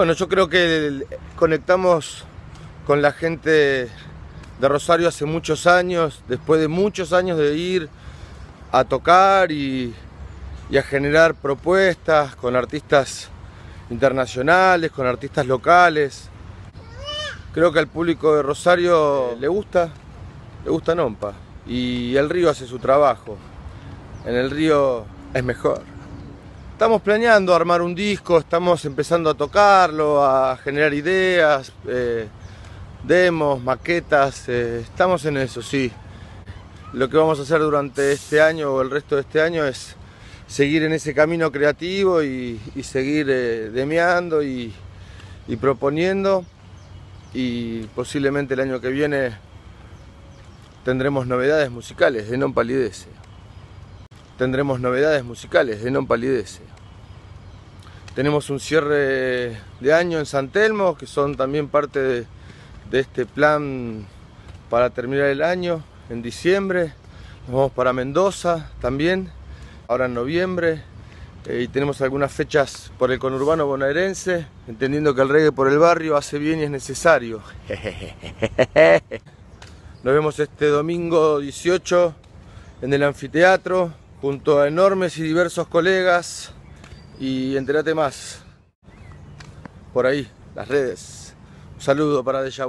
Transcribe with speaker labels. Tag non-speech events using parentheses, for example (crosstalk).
Speaker 1: Bueno, yo creo que conectamos con la gente de Rosario hace muchos años, después de muchos años de ir a tocar y, a generar propuestas con artistas internacionales, con artistas locales. Creo que al público de Rosario le gusta, le gusta Nompa. Y el río hace su trabajo. En el río es mejor. Estamos planeando armar un disco, estamos empezando a tocarlo, a generar ideas, eh, demos, maquetas, eh, estamos en eso, sí. Lo que vamos a hacer durante este año o el resto de este año es seguir en ese camino creativo y, seguir eh, demeando y, y proponiendo y posiblemente el año que viene tendremos novedades musicales de no Palidece tendremos novedades musicales de Non Palidece. Tenemos un cierre de año en San Telmo, que son también parte de, este plan para terminar el año en diciembre. Nos vamos para Mendoza también, ahora en noviembre. Eh, y tenemos algunas fechas por el conurbano bonaerense, entendiendo que el reggae por el barrio hace bien y es necesario. (laughs) Nos vemos este domingo 18 en el anfiteatro junto a enormes y diversos colegas y entérate más por ahí, las redes. Un saludo para Deja